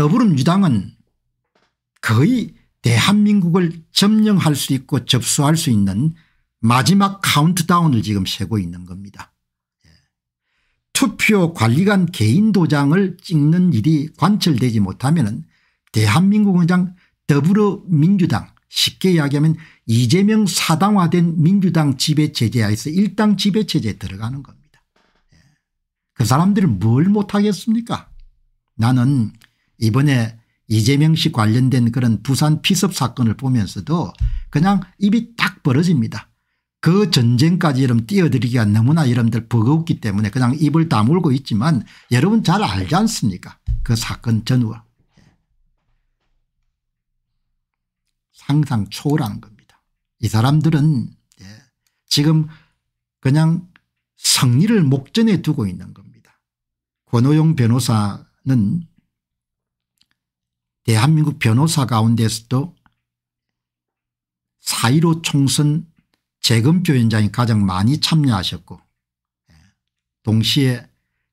더불어민주당은 거의 대한민국을 점령할 수 있고 접수할 수 있는 마지막 카운트다운을 지금 세고 있는 겁니다. 예. 투표 관리관 개인 도장을 찍는 일이 관철되지 못하면 대한민국 은 더불어민주당 쉽게 이야기하면 이재명 사당화된 민주당 지배체제하에서 일당 지배체제에 들어가는 겁니다. 예. 그 사람들은 뭘 못하겠습니까 나는 이번에 이재명 씨 관련된 그런 부산 피습 사건을 보면서도 그냥 입이 딱 벌어집니다. 그 전쟁까지 여러분 뛰어들기가 너무나 여러분들 버거웠기 때문에 그냥 입을 다물고 있지만 여러분 잘 알지 않습니까 그 사건 전후 상상 초월한 겁니다. 이 사람들은 예, 지금 그냥 승리를 목전에 두고 있는 겁니다. 권호용 변호사는 대한민국 변호사 가운데서도 4.15 총선 재검표 현장이 가장 많이 참여하셨고 예, 동시에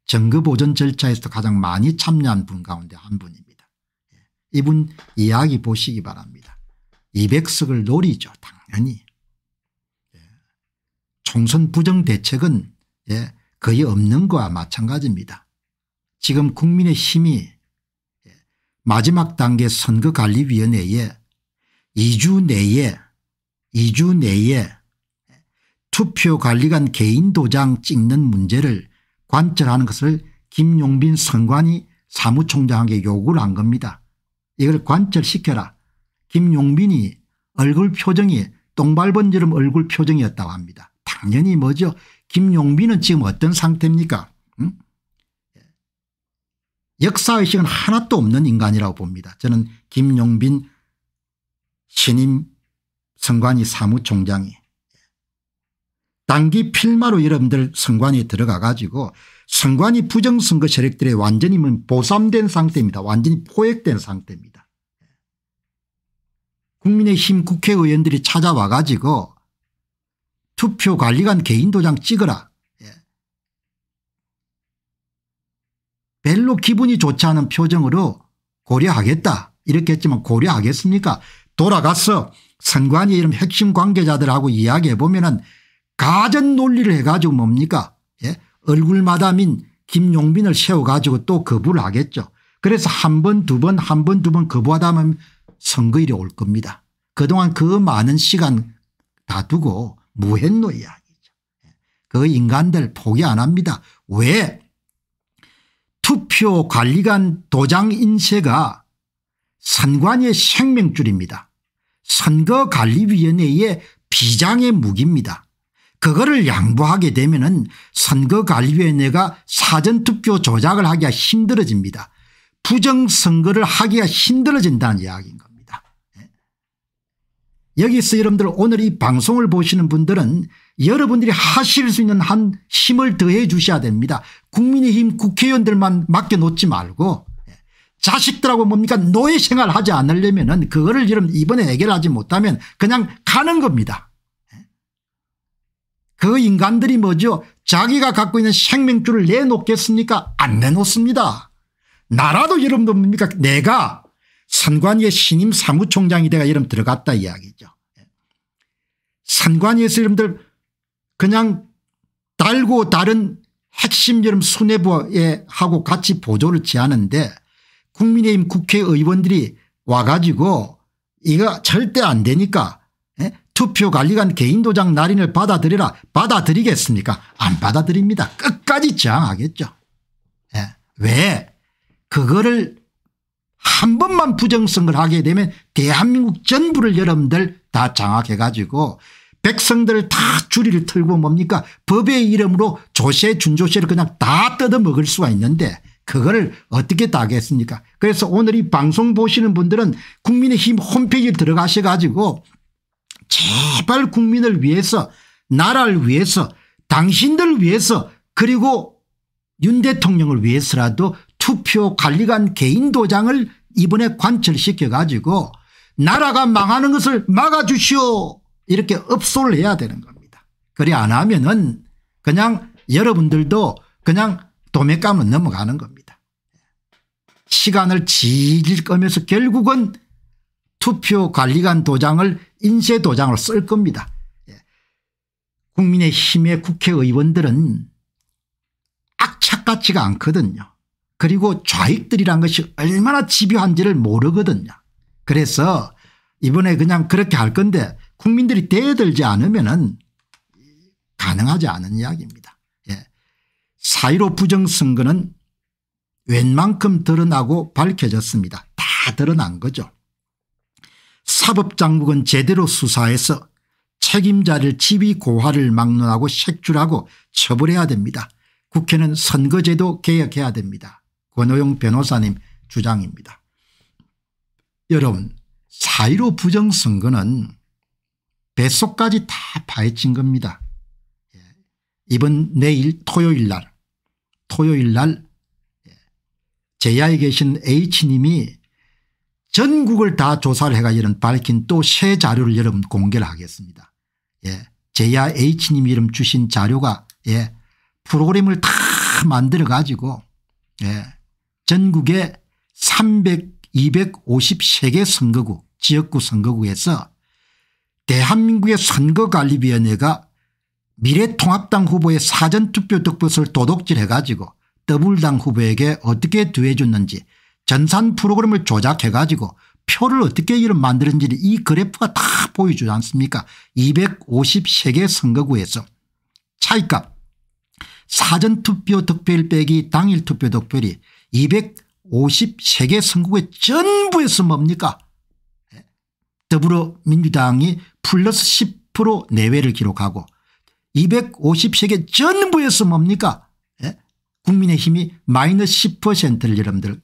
정거보전 절차에서도 가장 많이 참여한 분 가운데 한 분입니다. 예, 이분 이야기 보시기 바랍니다. 200석을 노리죠 당연히. 예, 총선 부정 대책은 거의 없는 거와 마찬가지입니다. 지금 국민의 힘이 마지막 단계 선거관리위원회에 2주 내에 2주 내에 투표관리관 개인 도장 찍는 문제를 관철하는 것을 김용빈 선관위 사무총장에게 요구를 한 겁니다. 이걸 관철시켜라. 김용빈이 얼굴 표정이 똥발번지름 얼굴 표정이었다고 합니다. 당연히 뭐죠. 김용빈은 지금 어떤 상태입니까 응? 역사의식은 하나도 없는 인간이라고 봅니다. 저는 김용빈 신임 선관위 사무총장이 단기 필마로 여러분들 선관위에 들어가 가지고 선관위 부정선거 세력들의 완전히 뭐 보쌈된 상태입니다. 완전히 포획된 상태입니다. 국민의힘 국회의원들이 찾아와 가지고 투표관리관 개인도장 찍어라 별로 기분이 좋지 않은 표정으로 고려하겠다 이렇게 했지만 고려하겠습니까 돌아가서 선관위 이런 핵심 관계자들하고 이야기해 보면은 가전 논리를 해가지고 뭡니까 예? 얼굴마담인 김용빈을 세워가지고 또 거부를 하겠죠. 그래서 한 번 두 번 한 번 두 번 거부하다 보면 선거일이 올 겁니다. 그동안 그 많은 시간 다 두고 무했노 이야기죠. 예. 그 인간들 포기 안 합니다. 왜 투표관리관 도장 인쇄가 선관위의 생명줄입니다. 선거관리위원회의 비장의 무기입니다. 그거를 양보하게 되면 은 선거관리위원회가 사전투표 조작을 하기가 힘들어집니다. 부정선거를 하기가 힘들어진다는 이야기인 겁니다. 예. 여기서 여러분들 오늘 이 방송을 보시는 분들은 여러분들이 하실 수 있는 한 힘을 더해 주셔야 됩니다. 국민의힘 국회의원들만 맡겨놓지 말고 예, 자식들하고 뭡니까 노예 생활하지 않으려면 은 그거를 지금 이번에 해결하지 못하면 그냥 가는 겁니다. 예. 그 인간들이 뭐죠 자기가 갖고 있는 생명줄을 내놓겠습니까 안 내놓습니다. 나라도 여러분들 뭡니까 내가 선관위의 신임 사무총장이 내가 여러분 들어갔다 이야기죠. 예. 선관위에서 여러분들 그냥 달고 다른 핵심 여름 수뇌부에 하고 같이 보조를 취하는데 국민의힘 국회의원들이 와가지고 이거 절대 안 되니까 예? 투표 관리관 개인 도장 날인을 받아들이라 받아들이겠습니까 안 받아들입니다 끝까지 저항하겠죠 예. 왜 그거를 한 번만 부정성을 하게 되면 대한민국 전부를 여러분들 다 장악해 가지고 백성들을 다 줄이를 틀고 뭡니까 법의 이름으로 조세 준조세를 그냥 다 뜯어먹을 수가 있는데 그걸 어떻게 따겠습니까 그래서 오늘 이 방송 보시는 분들은 국민의힘 홈페이지 에 들어가셔 가지고 제발 국민을 위해서 나라를 위해서 당신들 을 위해서 그리고 윤 대통령을 위해서라도 투표 관리관 개인 도장을 이번에 관철시켜 가지고 나라가 망하는 것을 막아주시오 이렇게 업소를 해야 되는 겁니다. 그래 안 하면은 그냥 여러분들도 그냥 도매감으 넘어가는 겁니다. 시간을 질질 끄면서 결국은 투표관리관 도장을 인쇄도장으쓸 겁니다. 예. 국민의힘의 국회의원들은 악착 같지가 않거든요. 그리고 좌익들이란 것이 얼마나 집요한지를 모르거든요. 그래서 이번에 그냥 그렇게 할 건데 국민들이 대들지 않으면 가능하지 않은 이야기입니다. 예. 4.15 부정선거는 웬만큼 드러나고 밝혀졌습니다. 다 드러난 거죠. 사법당국은 제대로 수사해서 책임자를 지위고하를 막론하고 색출하고 처벌해야 됩니다. 국회는 선거제도 개혁해야 됩니다. 권호용 변호사님 주장입니다. 여러분 4.15 부정선거는 뱃속까지 다 파헤친 겁니다. 예. 이번 내일 토요일 날 토요일 날 예. 제야에 계신 H님이 전국을 다 조사를 해가지고 밝힌 또 새 자료를 여러분 공개를 하겠습니다. 예. 제야 H님 이름 주신 자료가 예. 프로그램을 다 만들어 가지고 예. 전국에 300, 253개 선거구 지역구 선거구에서 대한민국의 선거관리위원회가 미래통합당 후보의 사전투표 득표수를 도둑질해 가지고 더블당 후보에게 어떻게 더해줬는지 전산 프로그램을 조작해 가지고 표를 어떻게 이름 만드는지를 이 그래프가 다 보여주지 않습니까 253개 선거구에서 차이값 사전투표 득표일 빼기 당일투표 득표율이 253개 선거구의 전부에서 뭡니까 예? 더불어민주당이 플러스 10% 내외를 기록하고 250세계 전부에서 뭡니까 예? 국민의힘이 마이너스 10%를 여러분들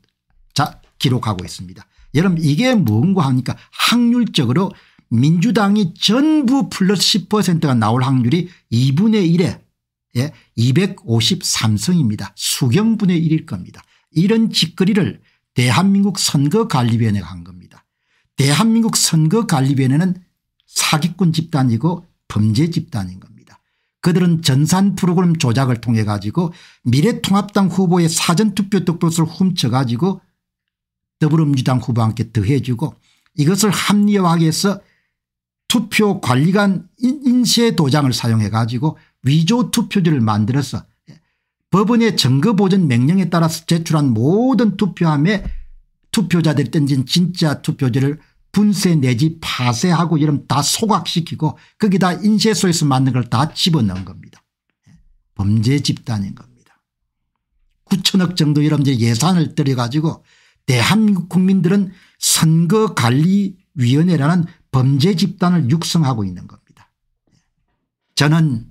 자 기록하고 있습니다. 여러분 이게 뭔가 하니까 확률적으로 민주당이 전부 플러스 10%가 나올 확률이 2분의 1에 예, 253성입니다. 수경분의 1일 겁니다. 이런 짓거리를 대한민국 선거관리위원회가 한 겁니다. 대한민국 선거관리위원회는 사기꾼 집단이고 범죄 집단인 겁니다. 그들은 전산 프로그램 조작을 통해 가지고 미래통합당 후보의 사전투표 득표수를 훔쳐가지고 더불어민주당 후보와 함 더해주고 이것을 합리화하기 위해서 투표 관리관 인쇄 도장을 사용해 가지고 위조 투표지를 만들어서 법원의 증거보전 명령에 따라서 제출한 모든 투표함에 투표자들이 던진 진짜 투표지를 분쇄 내지 파쇄하고 이러면 다 소각시키고 거기다 인쇄소에서 만든 걸 다 집어넣은 겁니다. 범죄 집단인 겁니다. 9천억 정도 여러분 이제 예산을 들여가지고 대한민국 국민들은 선거관리위원회라는 범죄 집단을 육성하고 있는 겁니다. 저는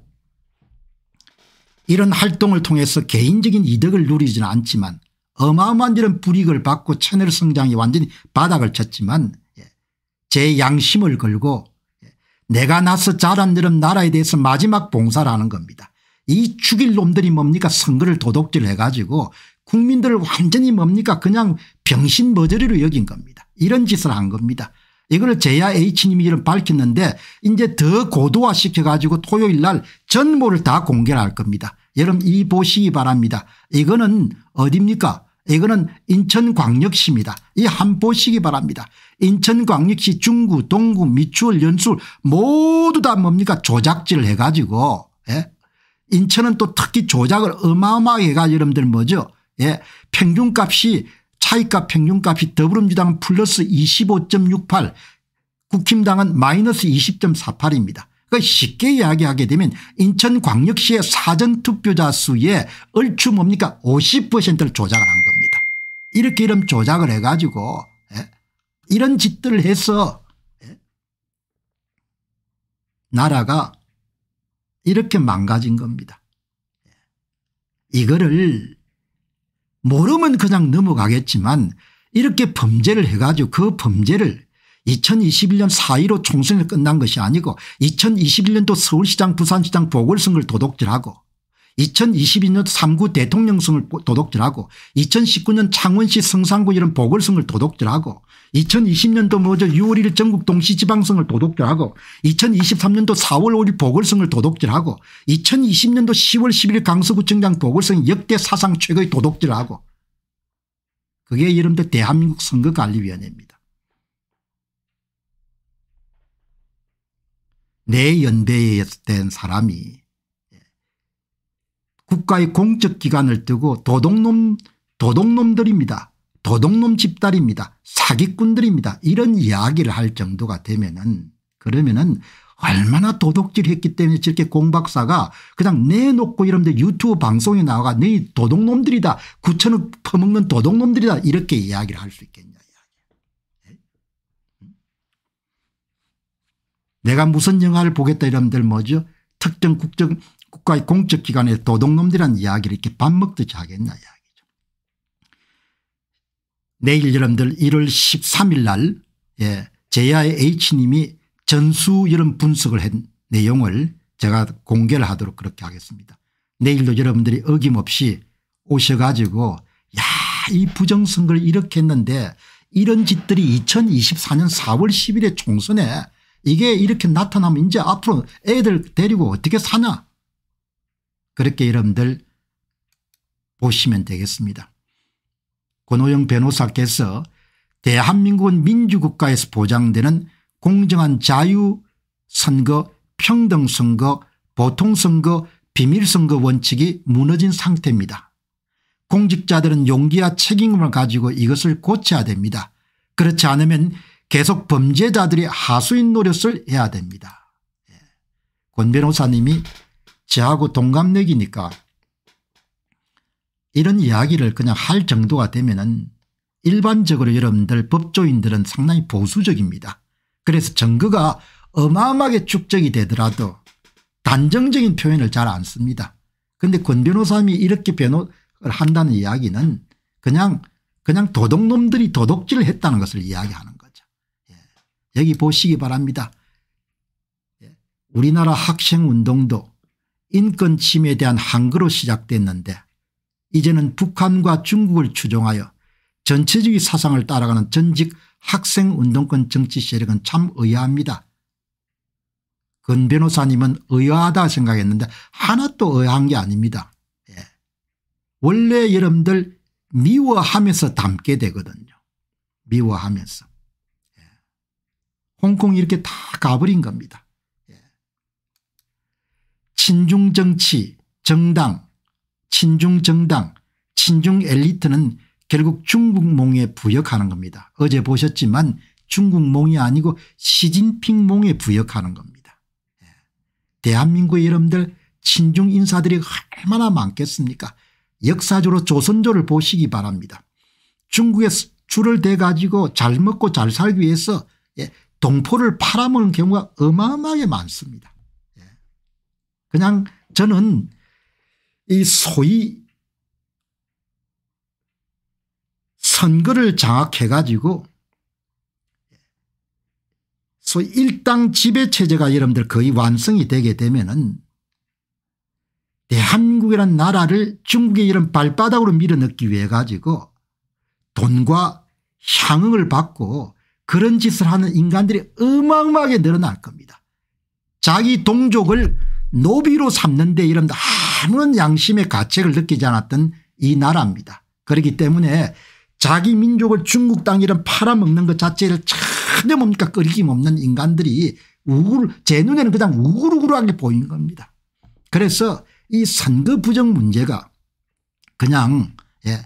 이런 활동을 통해서 개인적인 이득을 누리지는 않지만 어마어마한 이런 불이익을 받고 채널 성장이 완전히 바닥을 쳤지만 제 양심을 걸고 내가 나서 자란 너름 나라에 대해서 마지막 봉사라는 겁니다. 이 죽일 놈들이 뭡니까 선거를 도둑질 해가지고 국민들을 완전히 뭡니까 그냥 병신머저리로 여긴 겁니다. 이런 짓을 한 겁니다. 이걸 제야 H님이 이름 밝혔는데 이제 더 고도화시켜가지고 토요일 날 전모를 다 공개할 겁니다. 여러분 이 보시기 바랍니다. 이거는 어딥니까 이거는 인천광역시입니다. 이 한 보시기 바랍니다. 인천광역시 중구 동구 미추홀 연수 모두 다 뭡니까 조작질 해가지고 예? 인천은 또 특히 조작을 어마어마하게 해가지고 여러분들 뭐죠 예? 평균값이 차이값 평균값이 더불어민주당은 플러스 25.68 국힘당은 마이너스 20.48입니다. 그러니까 쉽게 이야기하게 되면 인천광역시의 사전투표자 수에 얼추 뭡니까 50%를 조작을 한 겁니다. 이렇게 이름 조작을 해가지고 예? 이런 짓들을 해서 예? 나라가 이렇게 망가진 겁니다. 예. 이거를 모르면 그냥 넘어가겠지만 이렇게 범죄를 해가지고 그 범죄를 2021년 4.15 총선이 끝난 것이 아니고 2021년도 서울시장 부산시장 보궐선거를 도둑질하고 2022년 3구 대통령승을도덕질하고 2019년 창원시 성산구 이런 보궐승을도덕질하고 2020년도 뭐죠 6월 1일 전국 동시지방승을도덕질하고 2023년도 4월 5일 보궐승을도덕질하고 2020년도 10월 11일 강서구청장 보궐성 역대 사상 최고의 도덕질하고 그게 이름대 대한민국 선거관리위원회입니다. 내 연배에 된 사람이 국가의 공적 기관을 뜨고 도둑놈 도둑놈들입니다. 도둑놈 집단입니다. 사기꾼들입니다. 이런 이야기를 할 정도가 되면은 그러면은 얼마나 도둑질했기 때문에 저렇게 공박사가 그냥 내놓고 이러면 유튜브 방송에 나와가 네 도둑놈들이다. 9천억 퍼먹는 도둑놈들이다. 이렇게 이야기를 할 수 있겠냐. 내가 무슨 영화를 보겠다 이러면 뭐죠? 특정 국정 국가의 공적 기관의도둑놈들이라는 이야기를 이렇게 밥 먹듯이 하겠냐 이야기죠. 내일 여러분들 1월 13일 날 예, 제야 H님이 전수 이런 분석을 한 내용을 제가 공개를 하도록 그렇게 하겠습니다. 내일도 여러분들이 어김없이 오셔가지고 야이 부정선거를 이렇게 했는데 이런 짓들이 2024년 4월 10일에 총선에 이게 이렇게 나타나면 이제 앞으로 애들 데리고 어떻게 사냐 그렇게 여러분들 보시면 되겠습니다. 권호영 변호사께서 대한민국은 민주국가에서 보장되는 공정한 자유선거 평등선거 보통선거 비밀선거 원칙이 무너진 상태입니다. 공직자들은 용기와 책임을 가지고 이것을 고쳐야 됩니다. 그렇지 않으면 계속 범죄자들이 하수인 노릇을 해야 됩니다. 예. 권 변호사님이 저하고 동갑내기니까 이런 이야기를 그냥 할 정도가 되면 은 일반적으로 여러분들 법조인들은 상당히 보수적입니다. 그래서 증거가 어마어마하게 축적이 되더라도 단정적인 표현을 잘 안 씁니다. 근데 권 변호사님이 이렇게 변호를 한다는 이야기는 그냥 그냥 도둑놈들이 도둑질을 했다는 것을 이야기하는 거죠. 예. 여기 보시기 바랍니다. 예. 우리나라 학생운동도 인권 침해에 대한 항거로 시작됐는데 이제는 북한과 중국을 추종하여 전체적인 사상을 따라가는 전직 학생운동권 정치 세력은 참 의아합니다. 건 변호사님은 의아하다 생각했는데 하나도 의아한 게 아닙니다. 예. 원래 여러분들 미워하면서 닮게 되거든요. 미워하면서. 예. 홍콩 이렇게 다 가버린 겁니다. 친중 정치, 정당, 친중 정당, 친중 엘리트는 결국 중국몽에 부역하는 겁니다. 어제 보셨지만 중국몽이 아니고 시진핑몽에 부역하는 겁니다. 예. 대한민국 의 여러분들 친중 인사들이 얼마나 많겠습니까 역사적으로 조선조를 보시기 바랍니다. 중국에 줄을 대 가지고 잘 먹고 잘 살기 위해서 예, 동포를 팔아먹는 경우가 어마어마하게 많습니다. 그냥 저는 이 소위 선거를 장악해 가지고 소위 일당 지배체제가 여러분들 거의 완성이 되게 되면은 대한민국이라는 나라를 중국의 이런 발바닥으로 밀어넣기 위해 가지고 돈과 향응을 받고 그런 짓을 하는 인간들이 어마어마하게 늘어날 겁니다. 자기 동족을 노비로 삼는 데 이런 아무런 양심의 가책을 느끼지 않았던 이 나라입니다. 그렇기 때문에 자기 민족을 중국 땅 이런 팔아먹는 것 자체를 전혀 뭡니까 끓이김없는 인간들이 우글 제 눈에는 그냥 우글우글하게 보인 겁니다. 그래서 이 선거 부정 문제가 그냥 예,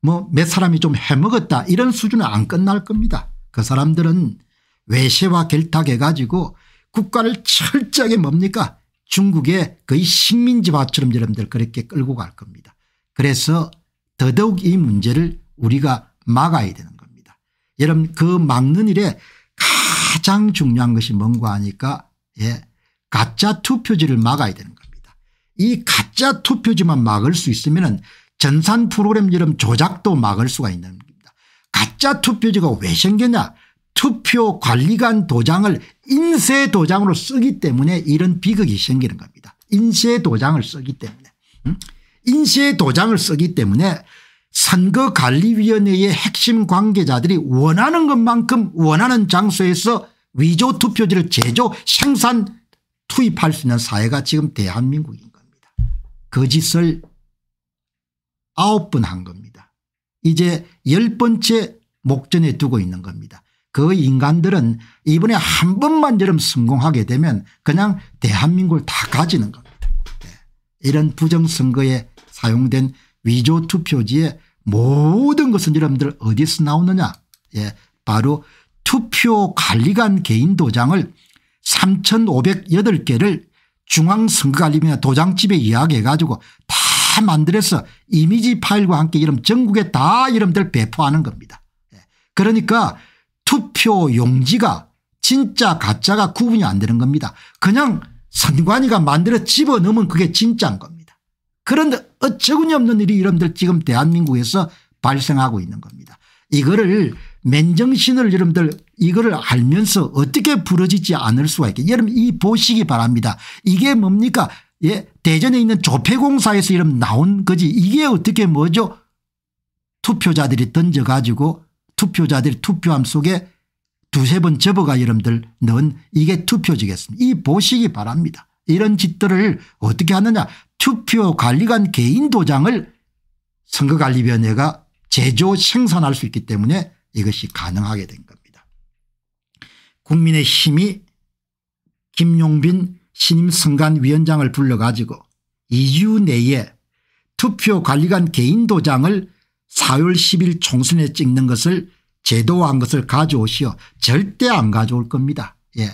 뭐몇 사람이 좀 해먹었다 이런 수준은 안 끝날 겁니다. 그 사람들은 외세와 결탁해 가지고 국가를 철저하게 뭡니까 중국의 거의 식민지화처럼 여러분들 그렇게 끌고 갈 겁니다. 그래서 더더욱 이 문제를 우리가 막아야 되는 겁니다. 여러분 그 막는 일에 가장 중요한 것이 뭔가 하니까 예 가짜 투표지를 막아야 되는 겁니다. 이 가짜 투표지만 막을 수 있으면 전산 프로그램 이름 조작도 막을 수가 있는 겁니다. 가짜 투표지가 왜 생겼냐 투표 관리관 도장을 인쇄 도장으로 쓰기 때문에 이런 비극이 생기는 겁니다. 인쇄 도장을 쓰기 때문에. 음? 인쇄 도장을 쓰기 때문에 선거관리위원회의 핵심 관계자들이 원하는 것만큼 원하는 장소에서 위조 투표지를 제조 생산 투입할 수 있는 사회가 지금 대한민국인 겁니다. 거짓을 아홉 번 한 겁니다. 이제 열 번째 목전에 두고 있는 겁니다. 그 인간들은 이번에 한 번만 저럼 성공하게 되면 그냥 대한민국을 다 가지는 겁니다. 네. 이런 부정선거에 사용된 위조 투표지의 모든 것은 여러분들 어디서 나오느냐 예, 바로 투표 관리관 개인 도장을 3508개를 중앙선거관리위원회 도장집에 이야기해 가지고 다 만들어서 이미지 파일과 함께 이름 전국에 다 이름들 배포하는 겁니다. 예. 그러니까 투표 용지가 진짜 가짜가 구분이 안 되는 겁니다. 그냥 선관위가 만들어 집어넣으면 그게 진짜인 겁니다. 그런데 어처구니없는 일이 이름들 지금 대한민국에서 발생하고 있는 겁니다. 이거를 맨정신을 여러분들 이거를 알면서 어떻게 부러지지 않을 수가 있게 여러분 이 보시기 바랍니다. 이게 뭡니까 예 대전에 있는 조폐공사에서 이름 나온 거지 이게 어떻게 뭐죠 투표자들이 던져가지고 투표자들이 투표함 속에 두세 번 접어가 여러분들 넣 이게 투표지겠습니다. 이 보시기 바랍니다. 이런 짓들을 어떻게 하느냐 투표관리관 개인 도장을 선거관리위원회가 제조 생산할 수 있기 때문에 이것이 가능하게 된 겁니다. 국민의 힘이 김용빈 신임 선관위원장을 불러가지고 2주 내에 투표관리관 개인 도장을 4월 10일 총선에 찍는 것을 제도화한 것을 가져오시어 절대 안 가져올 겁니다. 예.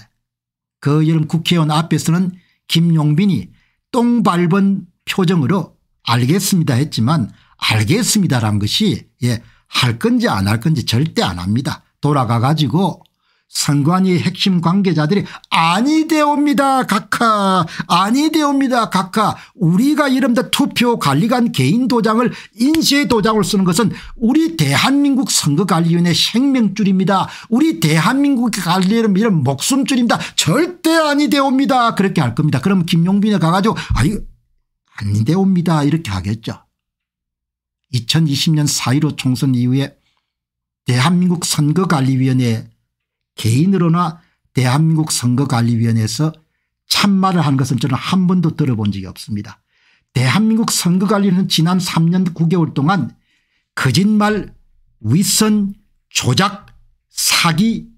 그 여름 국회의원 앞에서는 김용빈이 똥 밟은 표정으로 알겠습니다 했지만 알겠습니다란 것이 예, 할 건지 안 할 건지 절대 안 합니다. 돌아가 가지고 선관위 핵심 관계자들이 아니 되옵니다 각하 아니 되옵니다 각하 우리가 이른바 투표 관리관 개인 도장을 인쇄 도장을 쓰는 것은 우리 대한민국 선거관리위원회 생명줄입니다 우리 대한민국 관리는 이름 목숨줄입니다 절대 아니 되옵니다 그렇게 할 겁니다 그럼 김용빈이 가가지고 아이 아니 되옵니다 이렇게 하겠죠 2020년 4.15 총선 이후에 대한민국 선거관리위원회 에 개인으로나 대한민국 선거관리위원회에서 참말을 한 것은 저는 한 번도 들어본 적이 없습니다. 대한민국 선거관리는 지난 3년 9개월 동안 거짓말 위선 조작 사기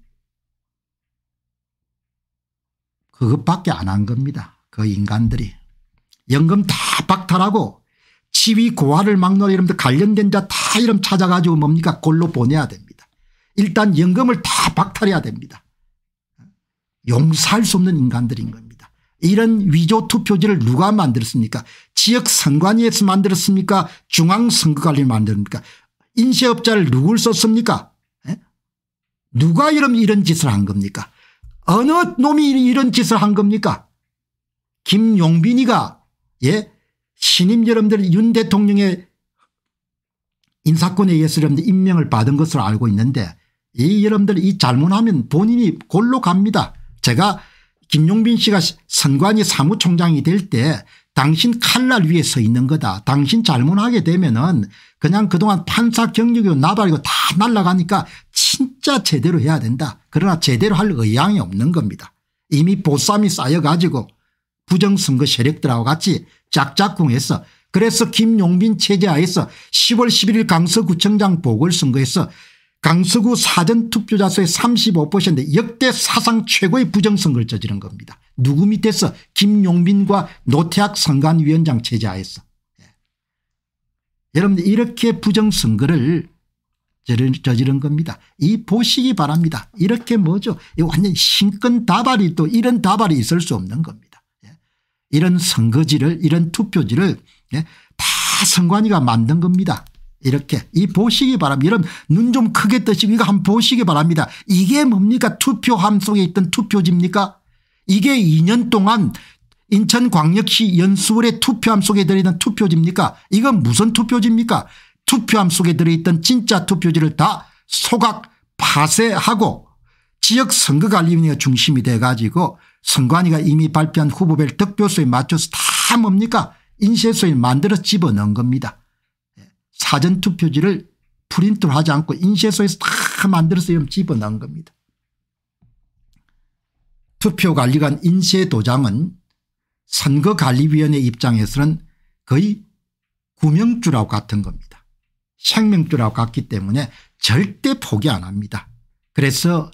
그것밖에 안 한 겁니다. 그 인간들이 연금 다 박탈하고 지위 고하를 막론해 이러면 관련된 자 다 이름 찾아가지고 뭡니까 골로 보내야 됩니다. 일단 연금을 다 박탈해야 됩니다. 용서할 수 없는 인간들인 겁니다. 이런 위조 투표지를 누가 만들었습니까 지역 선관위에서 만들었습니까 중앙선거관리 를 만들었습니까 인쇄업자를 누굴 썼습니까 에? 예? 누가 이런, 이런 짓을 한 겁니까 어느 놈이 이런 짓을 한 겁니까 김용빈이가 예 신임 여러분들 윤 대통령의 인사권에 의해서 여러분들 임명을 받은 것으로 알고 있는데 이 여러분들 이 잘못하면 본인이 골로 갑니다. 제가 김용빈 씨가 선관위 사무총장이 될 때 당신 칼날 위에 서 있는 거다. 당신 잘못하게 되면은 그냥 그동안 판사 경력이고 나발이고 다 날아가니까 진짜 제대로 해야 된다. 그러나 제대로 할 의향이 없는 겁니다. 이미 보쌈이 쌓여가지고 부정선거 세력들하고 같이 짝짝꿍해서 그래서 김용빈 체제하에서 10월 11일 강서구청장 보궐선거에서 강서구 사전투표자수의 3 5 역대 사상 최고의 부정선거를 저지른 겁니다. 누구 밑에서 김용민과 노태학 선관위원장 제하에서 예. 여러분 이렇게 부정선거를 저지른 겁니다. 이 보시기 바랍니다. 이렇게 뭐죠 완전 신권 다발이 또 이런 다발이 있을 수 없는 겁니다. 예. 이런 선거지를 이런 투표지를 예. 다 선관위가 만든 겁니다. 이렇게 이 보시기 바랍니다. 여러눈좀 크게 뜨시고 이거 한번 보시기 바랍니다. 이게 뭡니까 투표 함속에 있던 투표지입니까 이게 2년 동안 인천광역시 연수원의 투표함 속에 들어있는 투표지입니까 이건 무슨 투표지입니까 투표함 속에 들어있던 진짜 투표지를 다 소각 파쇄하고 지역 선거관리위원회가 중심이 돼가지고 선관위가 이미 발표한 후보별 득표수에 맞춰서 다 뭡니까 인쇄소에 만들어 집어넣은 겁니다. 사전투표지를 프린트를 하지 않고 인쇄소에서 다 만들어서 집어넣은 겁니다. 투표관리관 인쇄도장은 선거관리위원회 입장에서는 거의 구명주라고 같은 겁니다. 생명주라고 같기 때문에 절대 포기 안 합니다. 그래서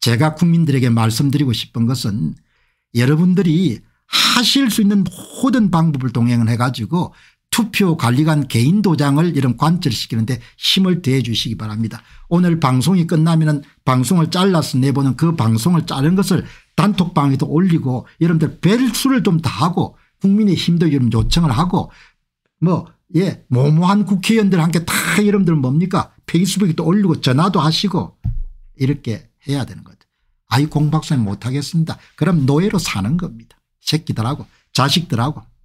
제가 국민들에게 말씀드리고 싶은 것은 여러분들이 하실 수 있는 모든 방법을 동행을 해가지고 투표 관리관 개인 도장을 이런 관철시키는데 힘을 대해 주시기 바랍니다. 오늘 방송이 끝나면 은 방송을 잘라서 내보는 그 방송을 자른 것을 단톡방에도 올리고 여러분들 벨수를 좀 다 하고 국민의 힘도 여러분 요청을 하고 뭐 예, 모모한 국회의원들 함께 다 여러분들 뭡니까 페이스북에 도 올리고 전화도 하시고 이렇게 해야 되는 거죠. 아이 공박사님 못하겠습니다. 그럼 노예로 사는 겁니다. 새끼들하고 자식들하고.